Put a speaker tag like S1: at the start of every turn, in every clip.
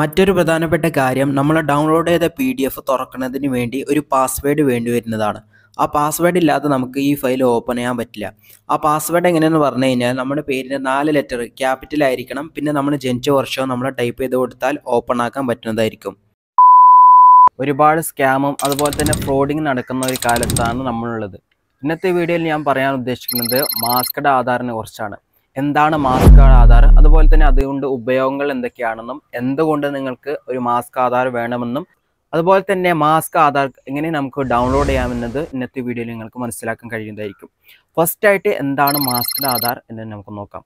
S1: മറ്റൊരു പ്രധാനപ്പെട്ട കാര്യം നമ്മൾ ഡൗൺലോഡ് ചെയ്ത പി ഡി എഫ് തുറക്കുന്നതിന് വേണ്ടി ഒരു പാസ്വേഡ് വേണ്ടി വരുന്നതാണ് ആ പാസ്വേഡ് ഇല്ലാതെ നമുക്ക് ഈ ഫയൽ ഓപ്പൺ ചെയ്യാൻ പറ്റില്ല ആ പാസ്വേഡ് എങ്ങനെയെന്ന് പറഞ്ഞു കഴിഞ്ഞാൽ നമ്മുടെ പേരിൻ്റെ നാല് ലെറ്റർ ക്യാപിറ്റൽ ആയിരിക്കണം പിന്നെ നമ്മൾ ജനിച്ച വർഷവും നമ്മൾ ടൈപ്പ് ചെയ്ത് കൊടുത്താൽ ഓപ്പൺ ആക്കാൻ പറ്റുന്നതായിരിക്കും ഒരുപാട് സ്കാമും അതുപോലെ തന്നെ ഫ്രോഡിങ് നടക്കുന്ന ഒരു കാലത്താണ് നമ്മളുള്ളത് ഇന്നത്തെ വീഡിയോയിൽ ഞാൻ പറയാൻ ഉദ്ദേശിക്കുന്നത് മാസ്കഡ് ആധാറിനെ കുറിച്ചാണ് എന്താണ് മാസ്ക് ആധാർ അതുപോലെ തന്നെ അതുകൊണ്ട് ഉപയോഗങ്ങൾ എന്തൊക്കെയാണെന്നും എന്തുകൊണ്ട് നിങ്ങൾക്ക് ഒരു മാസ്ക് ആധാർ വേണമെന്നും അതുപോലെ തന്നെ മാസ്ക് ആധാർ എങ്ങനെ നമുക്ക് ഡൗൺലോഡ് ചെയ്യാമെന്നത് ഇന്നത്തെ വീഡിയോയിൽ നിങ്ങൾക്ക് മനസ്സിലാക്കാൻ കഴിയുന്നതായിരിക്കും ഫസ്റ്റ് ആയിട്ട് എന്താണ് മാസ്ക് ആധാർ എന്ന് നമുക്ക് നോക്കാം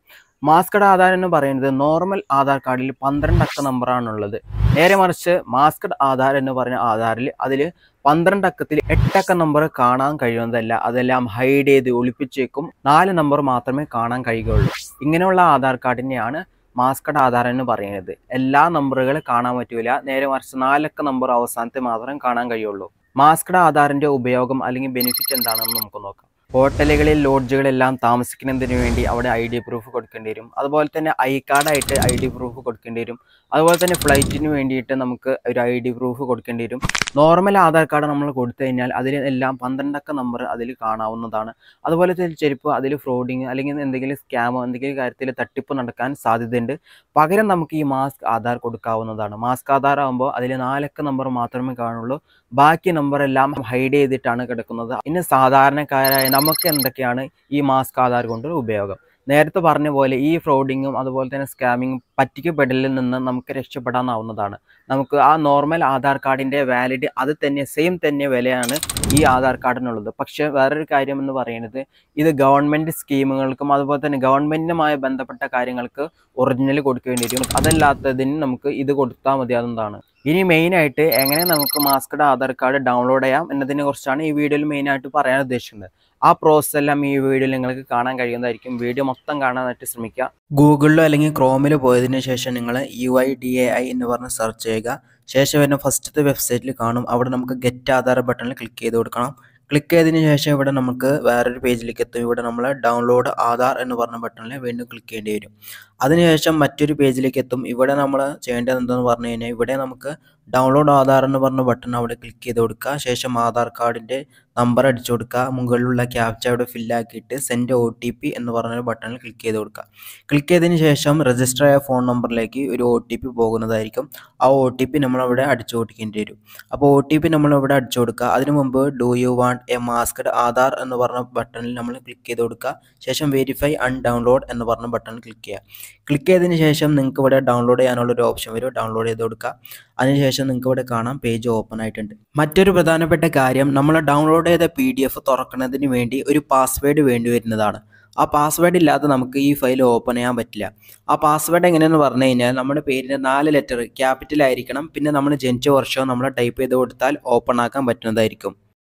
S1: മാസ്കഡ് ആധാർ എന്ന് പറയുന്നത് നോർമൽ ആധാർ കാർഡിൽ പന്ത്രണ്ട് അക്ക നമ്പറാണുള്ളത് നേരെ മറിച്ച് മാസ്കഡ് ആധാർ എന്ന് പറഞ്ഞ ആധാറിൽ അതിൽ പന്ത്രണ്ട് അക്കത്തിൽ എട്ടക്ക നമ്പർ കാണാൻ കഴിയുന്നതല്ല അതെല്ലാം ഹൈഡ് ചെയ്ത് ഒളിപ്പിച്ചേക്കും നാല് നമ്പർ മാത്രമേ കാണാൻ കഴിയുകയുള്ളൂ ഇങ്ങനെയുള്ള ആധാർ കാർഡിനെയാണ് മാസ്കഡ് ആധാർ എന്ന് പറയുന്നത് എല്ലാ നമ്പറുകൾ കാണാൻ പറ്റൂല നേരെ മറിച്ച് നാലക്ക നമ്പർ അവസാനത്തെ മാത്രം കാണാൻ കഴിയുള്ളൂ മാസ്കഡ് ആധാറിന്റെ ഉപയോഗം അല്ലെങ്കിൽ ബെനിഫിറ്റ് എന്താണെന്ന് നമുക്ക് നോക്കാം ഹോട്ടലുകളിൽ ലോഡ്ജുകളെല്ലാം താമസിക്കുന്നതിന് വേണ്ടി അവിടെ ഐ ഡി പ്രൂഫ് കൊടുക്കേണ്ടി വരും അതുപോലെ തന്നെ ഐ കാർഡായിട്ട് ഐ ഡി പ്രൂഫ് കൊടുക്കേണ്ടി വരും അതുപോലെ തന്നെ ഫ്ലൈറ്റിന് വേണ്ടിയിട്ട് നമുക്ക് ഒരു ഐ ഡി പ്രൂഫ് കൊടുക്കേണ്ടി വരും നോർമൽ ആധാർ കാർഡ് നമ്മൾ കൊടുത്തു കഴിഞ്ഞാൽ അതിലെല്ലാം പന്ത്രണ്ടക്ക നമ്പർ അതിൽ കാണാവുന്നതാണ് അതുപോലെ തന്നെ ചിലപ്പോൾ അതിൽ ഫ്രോഡിങ് അല്ലെങ്കിൽ എന്തെങ്കിലും സ്കാമോ എന്തെങ്കിലും കാര്യത്തിൽ തട്ടിപ്പ് നടക്കാൻ സാധ്യതയുണ്ട് പകരം നമുക്ക് ഈ മാസ്ക് ആധാർ കൊടുക്കാവുന്നതാണ് മാസ്ക് ആധാർ ആകുമ്പോൾ അതിൽ നാലക്ക നമ്പർ മാത്രമേ കാണുള്ളൂ ബാക്കി നമ്പർ എല്ലാം ഹൈഡ് ചെയ്തിട്ടാണ് കിടക്കുന്നത് ഇനി സാധാരണക്കാരായ നമുക്ക് എന്തൊക്കെയാണ് ഈ മാസ്ക് ആധാർ കൊണ്ട് ഉപയോഗം നേരത്തെ പറഞ്ഞ പോലെ ഈ ഫ്രോഡിങ്ങും അതുപോലെ തന്നെ സ്കാമിങ്ങും പറ്റിക്കപ്പെടലിൽ നിന്ന് നമുക്ക് രക്ഷപ്പെടാനാവുന്നതാണ് നമുക്ക് ആ നോർമൽ ആധാർ കാർഡിൻ്റെ വാലിഡ് അത് തന്നെ സെയിം തന്നെ വിലയാണ് ഈ ആധാർ കാർഡിനുള്ളത് പക്ഷേ വേറൊരു കാര്യം എന്ന് പറയുന്നത് ഇത് ഗവൺമെൻറ് സ്കീമുകൾക്കും അതുപോലെ തന്നെ ഗവൺമെൻറ്റുമായി ബന്ധപ്പെട്ട കാര്യങ്ങൾക്ക് ഒറിജിനൽ കൊടുക്കേണ്ടി വരും അതല്ലാത്തതിന് നമുക്ക് ഇത് കൊടുത്താൽ മതിയാകുന്നതാണ് ഇനി മെയിനായിട്ട് എങ്ങനെ നമുക്ക് മാസ്കഡ് ആധാർ കാർഡ് ഡൗൺലോഡ് ചെയ്യാം എന്നതിനെ കുറിച്ചാണ് ഈ വീഡിയോയിൽ മെയിനായിട്ട് പറയാൻ ഉദ്ദേശിക്കുന്നത് ആ പ്രോസസ്സെല്ലാം ഈ വീഡിയോയിൽ നിങ്ങൾക്ക് കാണാൻ കഴിയുന്നതായിരിക്കും വീഡിയോ മൊത്തം കാണാനായിട്ട് ശ്രമിക്കുക ഗൂഗിളിലോ അല്ലെങ്കിൽ ക്രോമിൽ പോയതിന് ശേഷം നിങ്ങൾ U I D A I എന്ന് പറഞ്ഞ് സെർച്ച് ചെയ്യുക ശേഷം വരുന്ന ഫസ്റ്റത്തെ വെബ്സൈറ്റിൽ കാണും അവിടെ നമുക്ക് ഗെറ്റ് ആധാർ ബട്ടണിൽ ക്ലിക്ക് ചെയ്ത് കൊടുക്കണം ക്ലിക്ക് ചെയ്തതിന് ശേഷം ഇവിടെ നമുക്ക് വേറൊരു പേജിലേക്ക് എത്തും ഇവിടെ നമ്മൾ ഡൗൺലോഡ് ആധാർ എന്ന് പറഞ്ഞ ബട്ടണിൽ വീണ്ടും ക്ലിക്ക് ചെയ്യേണ്ടി വരും അതിനുശേഷം മറ്റൊരു പേജിലേക്ക് എത്തും ഇവിടെ നമ്മൾ ചെയ്യേണ്ടത് എന്തെന്ന് പറഞ്ഞു കഴിഞ്ഞാൽ ഇവിടെ നമുക്ക് ഡൗൺലോഡ് ആധാർ എന്ന് പറഞ്ഞ ബട്ടൺ അവിടെ ക്ലിക്ക് ചെയ്ത് കൊടുക്കുക ശേഷം ആധാർ കാർഡിൻ്റെ നമ്പർ അടിച്ചു കൊടുക്കുക മുകളിലുള്ള ക്യാപ്ച അവിടെ ഫില്ലാക്കിയിട്ട് സെൻഡ് ഒ ടി പി എന്ന് പറഞ്ഞൊരു ബട്ടണിൽ ക്ലിക്ക് ചെയ്ത് കൊടുക്കുക ക്ലിക്ക് ചെയ്തതിന് ശേഷം രജിസ്റ്റർ ആയ ഫോൺ നമ്പറിലേക്ക് ഒരു ഒ ടി പി പോകുന്നതായിരിക്കും ആ ഒ ടി പി നമ്മളവിടെ അടിച്ചു കൊടുക്കേണ്ടി വരും അപ്പോൾ ഒ ടി പി നമ്മളിവിടെ അടിച്ചു കൊടുക്കുക അതിനു മുമ്പ് do you want a masked Aadhaar എന്ന് പറഞ്ഞ ബട്ടണിൽ നമ്മൾ ക്ലിക്ക് ചെയ്ത് കൊടുക്കുക ശേഷം വെരിഫൈ അൺ ഡൗൺലോഡ് എന്ന് പറഞ്ഞ ബട്ടണിൽ ക്ലിക്ക് ചെയ്യുക ക്ലിക്ക് ചെയ്തതിന് ശേഷം നിങ്ങൾക്ക് ഇവിടെ ഡൗൺലോഡ് ചെയ്യാനുള്ള ഒരു ഓപ്ഷൻ വരും ഡൗൺലോഡ് ചെയ്ത് കൊടുക്കുക അതിനുശേഷം ഇൻഫർമേഷൻ നിങ്ങൾക്ക് ഇവിടെ കാണാം പേജ് ഓപ്പൺ ആയിട്ടുണ്ട് മറ്റൊരു പ്രധാനപ്പെട്ട കാര്യം നമ്മൾ ഡൗൺലോഡ് ചെയ്ത പി ഡി എഫ് തുറക്കുന്നതിന് വേണ്ടി ഒരു പാസ്വേഡ് വേണ്ടി വരുന്നതാണ് ആ പാസ്വേഡ് ഇല്ലാതെ നമുക്ക് ഈ ഫയൽ ഓപ്പൺ ചെയ്യാൻ പറ്റില്ല ആ പാസ്വേഡ് എങ്ങനെയെന്ന് പറഞ്ഞു കഴിഞ്ഞാൽ നമ്മുടെ പേരിൻ്റെ നാല് ലെറ്റർ ക്യാപിറ്റൽ ആയിരിക്കണം പിന്നെ നമ്മൾ ജനിച്ച വർഷവും നമ്മൾ ടൈപ്പ് ചെയ്ത് കൊടുത്താൽ ഓപ്പൺ ആക്കാൻ പറ്റുന്നതായിരിക്കും